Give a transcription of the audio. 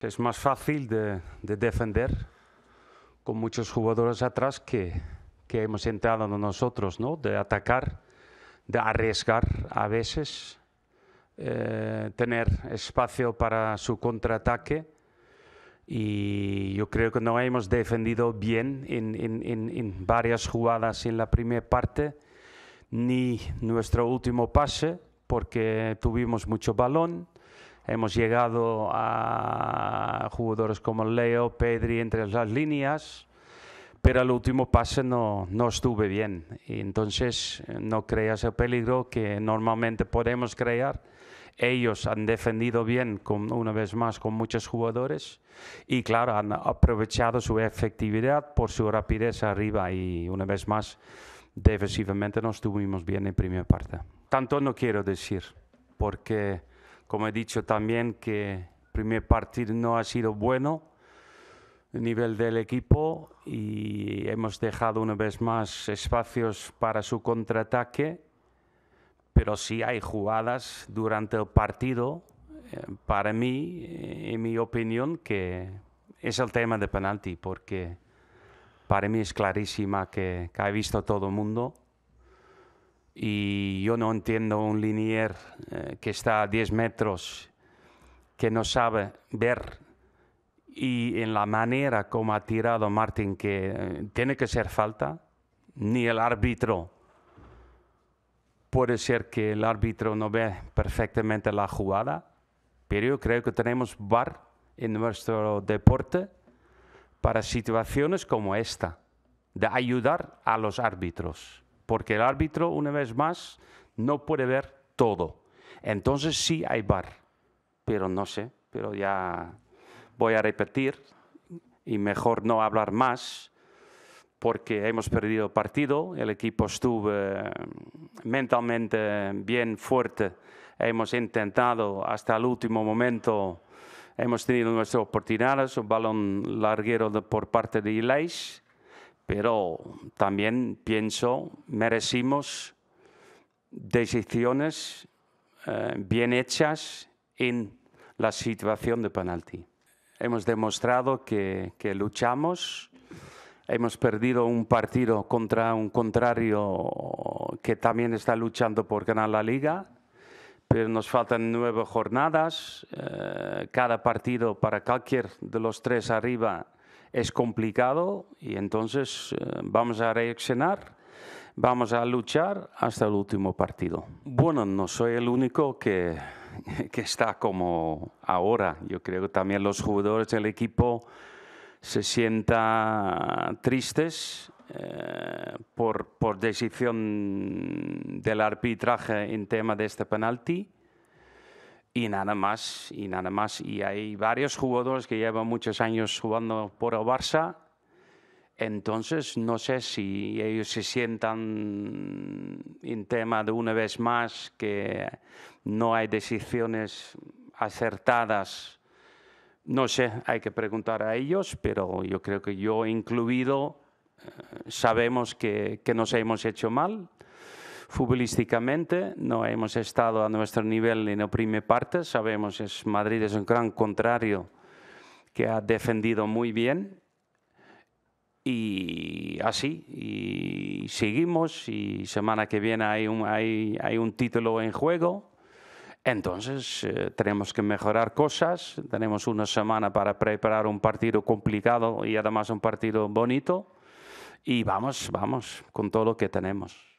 Es más fácil de, defender con muchos jugadores atrás que, hemos entrado nosotros, ¿no? De atacar, de arriesgar a veces, eh, tener espacio para su contraataque. Y yo creo que no hemos defendido bien en, en varias jugadas en la primera parte, ni nuestro último pase, porque tuvimos mucho balón Hemos llegado a jugadores como Leo, Pedri entre las líneas, pero el último pase no, no estuve bien. Y entonces eh, no creas el peligro que normalmente podemos crear. Ellos han defendido bien, como una vez más, con muchos jugadores y, claro, han aprovechado su efectividad por su rapidez arriba y, una vez más, defensivamente no estuvimos bien en primera parte. Tanto no quiero decir, porque como he dicho también que el primer partido no ha sido bueno a nivel del equipo y hemos dejado una vez más espacios para su contraataque, pero sí hay jugadas durante el partido, eh, para mí, eh, en mi opinión, que es el tema de penalti, porque para mí es clarísima que, que ha visto todo el mundo. Y yo no entiendo un linier eh, que está a 10 metros, que no sabe ver. Y en la manera como ha tirado Martín, que eh, tiene que ser falta, ni el árbitro. Puede ser que el árbitro no ve perfectamente la jugada, pero yo creo que tenemos bar en nuestro deporte para situaciones como esta, de ayudar a los árbitros porque el árbitro, una vez más, no puede ver todo. Entonces sí hay bar, pero no sé, pero ya voy a repetir y mejor no hablar más porque hemos perdido partido, el equipo estuvo eh, mentalmente bien fuerte, hemos intentado hasta el último momento, hemos tenido nuestras oportunidades, un balón larguero por parte de Ilais, pero también pienso, merecimos decisiones eh, bien hechas en la situación de penalti. Hemos demostrado que, luchamos, hemos perdido un partido contra un contrario que también está luchando por ganar la liga, pero nos faltan nueve jornadas, eh, cada partido para cualquier de los tres arriba es complicado y entonces eh, vamos a reaccionar, vamos a luchar hasta el último partido. Bueno, no soy el único que, que está como ahora. Yo creo que también los jugadores del equipo se sientan tristes eh, por, por decisión del arbitraje en tema de este penalti y nada más, y nada más. Y hay varios jugadores que llevan muchos años jugando por el Barça, entonces no sé si ellos se sientan en tema de una vez más que no hay decisiones acertadas. No sé, hay que preguntar a ellos, pero yo creo que yo incluido eh, sabemos que, que nos hemos hecho mal Futbolísticamente no hemos estado a nuestro nivel en la primera parte, sabemos que Madrid es un gran contrario que ha defendido muy bien y así, y seguimos y semana que viene hay un, hay, un título en juego. Entonces, eh, tenemos que mejorar cosas. Tenemos una semana para preparar un partido complicado y además un partido bonito. Y vamos, vamos, con todo lo que tenemos.